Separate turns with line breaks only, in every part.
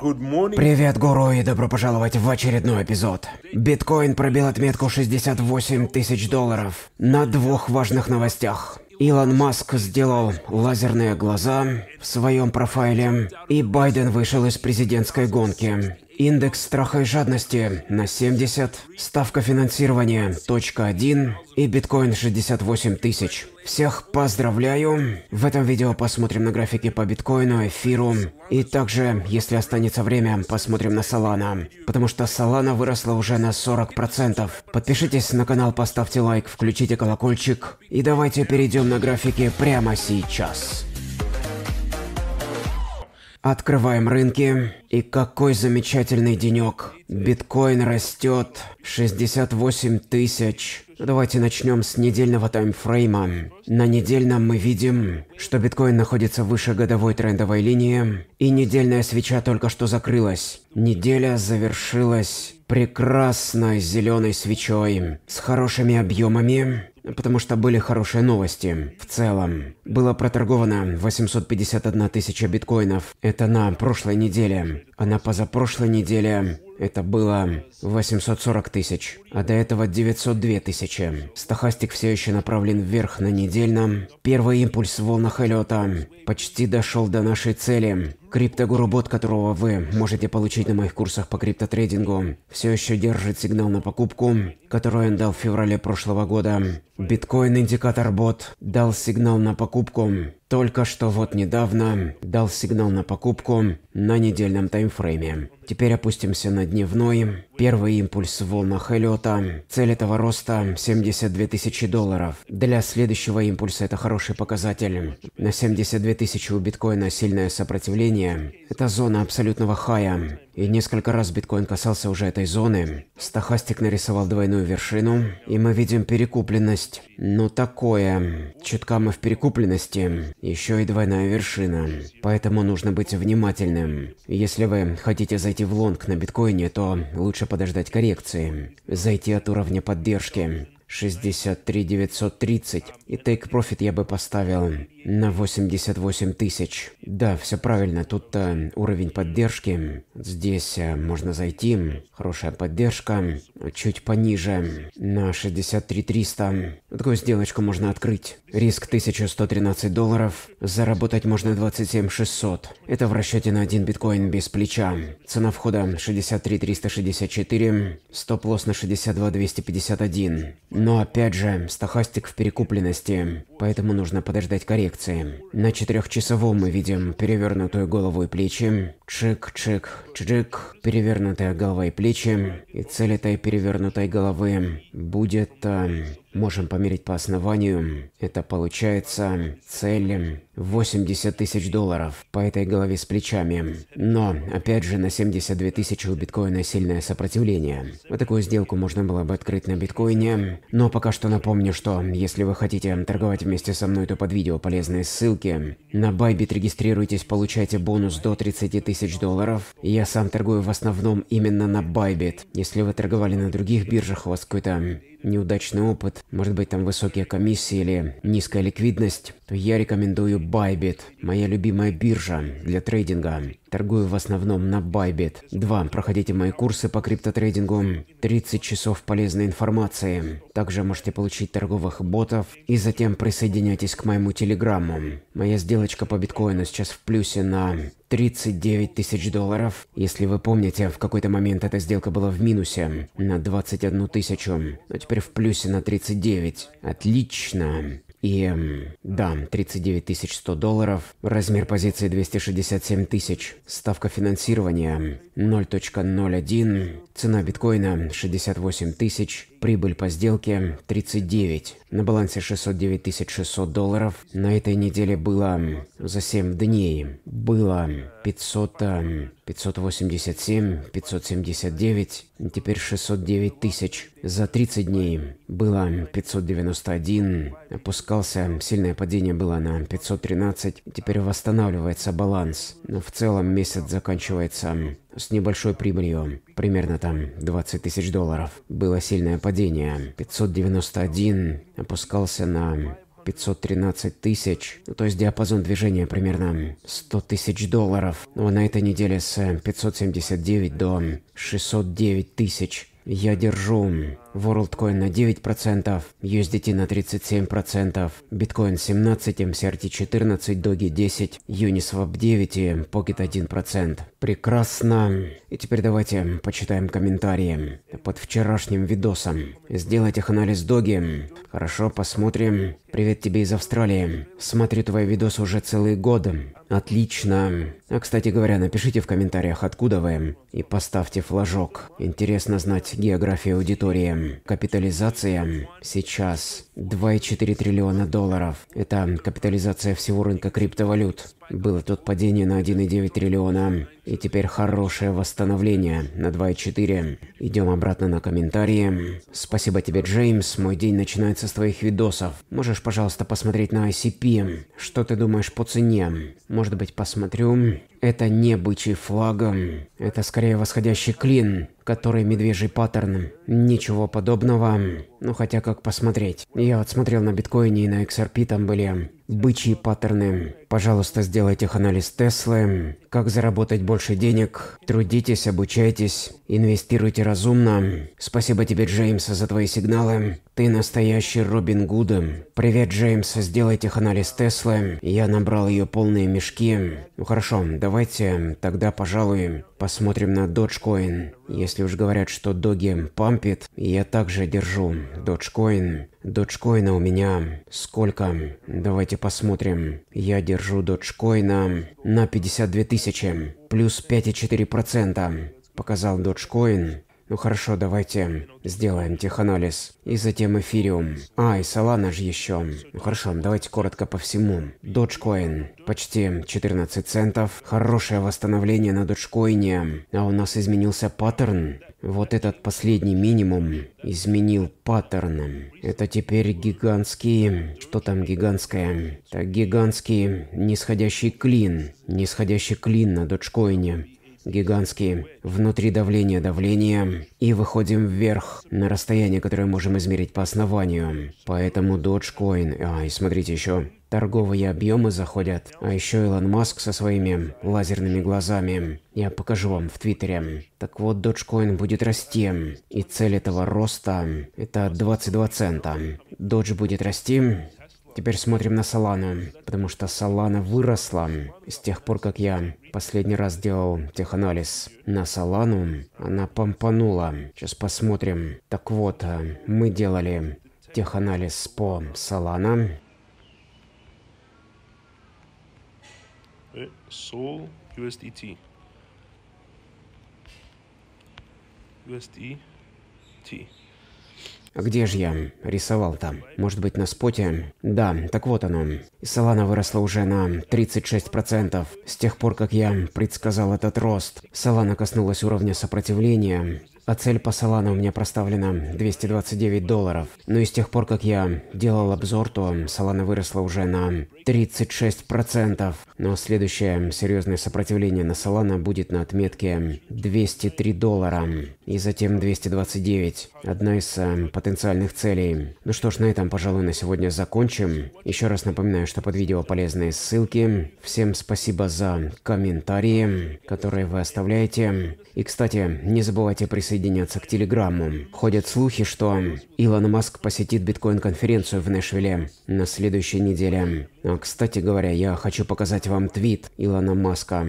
Привет, гуру, и добро пожаловать в очередной эпизод. Биткоин пробил отметку 68 тысяч долларов на двух важных новостях. Илон Маск сделал лазерные глаза в своем профайле, и Байден вышел из президентской гонки. Индекс страха и жадности на 70, ставка финансирования точка 1 и биткоин 68 тысяч. Всех поздравляю! В этом видео посмотрим на графики по биткоину, эфиру и также, если останется время, посмотрим на Солана, потому что Солана выросла уже на 40%. Подпишитесь на канал, поставьте лайк, включите колокольчик и давайте перейдем на графики прямо сейчас. Открываем рынки. И какой замечательный денек. Биткоин растет. 68 тысяч. Давайте начнем с недельного таймфрейма. На недельном мы видим, что биткоин находится выше годовой трендовой линии, и недельная свеча только что закрылась. Неделя завершилась прекрасной зеленой свечой с хорошими объемами потому что были хорошие новости. В целом, было проторговано 851 тысяча биткоинов. Это на прошлой неделе. А на позапрошлой неделе это было 840 тысяч, а до этого 902 тысячи. Стохастик все еще направлен вверх на недельном. Первый импульс в волнах Эллиота почти дошел до нашей цели. Криптогуру бот, которого вы можете получить на моих курсах по криптотрейдингу, все еще держит сигнал на покупку, который он дал в феврале прошлого года. Биткоин индикатор бот дал сигнал на покупку только что вот недавно дал сигнал на покупку на недельном таймфрейме. Теперь опустимся на дневной. Первый импульс в волнах Эллиота. Цель этого роста 72 тысячи долларов. Для следующего импульса это хороший показатель. На 72 тысячи у биткоина сильное сопротивление давление. Это зона абсолютного хая. И несколько раз биткоин касался уже этой зоны. Стохастик нарисовал двойную вершину. И мы видим перекупленность. Ну такое. Чутка мы в перекупленности. Еще и двойная вершина. Поэтому нужно быть внимательным. Если вы хотите зайти в лонг на биткоине, то лучше подождать коррекции. Зайти от уровня поддержки. 63 930 и тейк профит я бы поставил на 88 тысяч. Да, все правильно, тут то э, уровень поддержки. Здесь э, можно зайти, хорошая поддержка. Чуть пониже, на 63 300. Такую сделочку можно открыть. Риск 1113 долларов, заработать можно 27 600. Это в расчете на один биткоин без плеча. Цена входа 63 364, стоп-лосс на 62 251. Но опять же, стахастик в перекупленности, поэтому нужно подождать коррекцию лекции. На четырехчасовом мы видим перевернутую голову и плечи, чик-чик, чик, перевернутая голова и плечи, и цель этой перевернутой головы будет а, можем померить по основанию. Это получается цель 80 тысяч долларов по этой голове с плечами. Но, опять же, на 72 тысячи у биткоина сильное сопротивление. Вот такую сделку можно было бы открыть на биткоине. Но пока что напомню, что если вы хотите торговать вместе со мной, то под видео полезные ссылки. На Bybit регистрируйтесь, получайте бонус до 30 тысяч долларов. Я сам торгую в основном именно на Bybit. Если вы торговали на других биржах, у вас какой-то неудачный опыт, может быть там высокие комиссии или низкая ликвидность, то я рекомендую Bybit, моя любимая биржа для трейдинга. Торгую в основном на Bybit. Два, Проходите мои курсы по криптотрейдингу. 30 часов полезной информации. Также можете получить торговых ботов и затем присоединяйтесь к моему телеграмму. Моя сделочка по биткоину сейчас в плюсе на 39 тысяч долларов. Если вы помните, в какой-то момент эта сделка была в минусе на 21 тысячу, но а теперь в плюсе на 39. Отлично. И да, 39 100 долларов, размер позиции 267 тысяч, ставка финансирования 0.01, цена биткоина 68 тысяч, Прибыль по сделке 39. На балансе 609 600 долларов. На этой неделе было за 7 дней. Было 500, 587, 579, теперь 609 тысяч. За 30 дней было 591, опускался, сильное падение было на 513, теперь восстанавливается баланс. Но в целом месяц заканчивается с небольшой прибылью, примерно там 20 тысяч долларов. Было сильное падение, 591 опускался на 513 тысяч, ну, то есть диапазон движения примерно 100 тысяч долларов. Но ну, а на этой неделе с 579 до 609 тысяч я держу WorldCoin на 9%, USDT на 37%, Bitcoin 17, MCRT 14, Doge 10, Uniswap 9 и Pocket 1%. Прекрасно. И теперь давайте почитаем комментарии под вчерашним видосом. Сделать их анализ Доги. Хорошо, посмотрим. Привет тебе из Австралии. Смотрю твой видос уже целый год. Отлично. А кстати говоря, напишите в комментариях, откуда вы, и поставьте флажок. Интересно знать географию аудитории. Капитализация сейчас 2,4 триллиона долларов. Это капитализация всего рынка криптовалют. Было тут падение на 1,9 триллиона. И теперь хорошее восстановление на 2,4. Идем обратно на комментарии. Спасибо тебе, Джеймс. Мой день начинается с твоих видосов. Можешь, пожалуйста, посмотреть на ICP? Что ты думаешь по цене? Может быть, посмотрю? Это не бычий флаг. Это скорее восходящий клин которые медвежий паттерн. Ничего подобного. Ну хотя как посмотреть. Я отсмотрел на биткоине и на XRP, там были бычьи паттерны. Пожалуйста, сделайте их анализ Теслы. Как заработать больше денег. Трудитесь, обучайтесь, инвестируйте разумно. Спасибо тебе, Джеймса за твои сигналы. Ты настоящий Робин Гуд. Привет, Джеймс, сделайте их анализ Теслы. Я набрал ее полные мешки. Ну хорошо, давайте тогда, пожалуй, посмотрим на Dogecoin. Если уж говорят, что Доги пампит, я также держу. Dogecoin. Доджкоина у меня сколько? Давайте посмотрим. Я держу доджкоина на 52 тысячи, плюс 5,4%. Показал доджкоин. Ну хорошо, давайте сделаем теханализ. И затем эфириум. А, и Solana же еще. Ну хорошо, давайте коротко по всему. Dogecoin. Почти 14 центов. Хорошее восстановление на Dogecoin. А у нас изменился паттерн. Вот этот последний минимум изменил паттерн. Это теперь гигантский... Что там гигантское? Так, гигантский нисходящий клин. Нисходящий клин на доджкоине гигантские. Внутри давление давление. И выходим вверх на расстояние, которое можем измерить по основанию. Поэтому Dogecoin... А, и смотрите еще. Торговые объемы заходят. А еще Илон Маск со своими лазерными глазами. Я покажу вам в Твиттере. Так вот, Dogecoin будет расти. И цель этого роста – это 22 цента. Додж будет расти, Теперь смотрим на Солану, потому что Солана выросла с тех пор, как я последний раз делал теханализ на Солану. Она помпанула. Сейчас посмотрим. Так вот, а, мы делали теханализ по Солана. Э, Сол USDT. USDT. Где же я рисовал там? Может быть, на споте? Да, так вот оно. Салана выросла уже на 36% с тех пор, как я предсказал этот рост. Салана коснулась уровня сопротивления, а цель по Солана у меня проставлена 229 долларов. Но ну и с тех пор, как я делал обзор, то Солана выросла уже на 36%. Но ну а следующее серьезное сопротивление на Солана будет на отметке 203 доллара. И затем 229. Одна из э, потенциальных целей. Ну что ж, на этом, пожалуй, на сегодня закончим. Еще раз напоминаю, что под видео полезные ссылки. Всем спасибо за комментарии, которые вы оставляете. И, кстати, не забывайте присоединяться присоединятся к Телеграмму. Ходят слухи, что Илон Маск посетит биткоин-конференцию в Нэшвилле на следующей неделе. А, кстати говоря, я хочу показать вам твит Илона Маска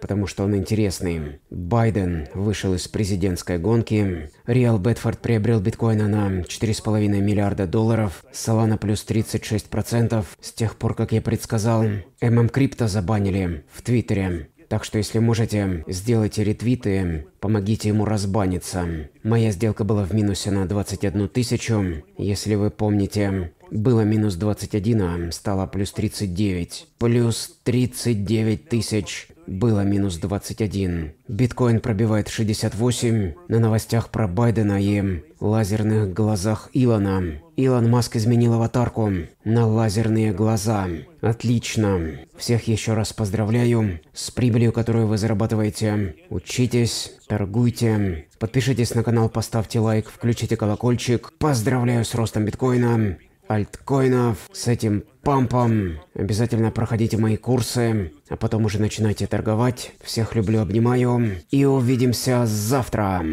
потому что он интересный. Байден вышел из президентской гонки, Реал Бетфорд приобрел биткоина на 4,5 миллиарда долларов, Solana плюс 36% с тех пор, как я предсказал. ММ Крипто забанили в Твиттере. Так что если можете, сделайте ретвиты, помогите ему разбаниться. Моя сделка была в минусе на 21 тысячу. Если вы помните, было минус 21, а стало плюс 39. Плюс 39 тысяч было минус 21. Биткоин пробивает 68 на новостях про Байдена и лазерных глазах Илона. Илон Маск изменил аватарку на лазерные глаза. Отлично. Всех еще раз поздравляю с прибылью, которую вы зарабатываете. Учитесь, торгуйте. Подпишитесь на канал, поставьте лайк, включите колокольчик. Поздравляю с ростом биткоина альткоинов, с этим пампом. Обязательно проходите мои курсы, а потом уже начинайте торговать. Всех люблю, обнимаю. И увидимся завтра.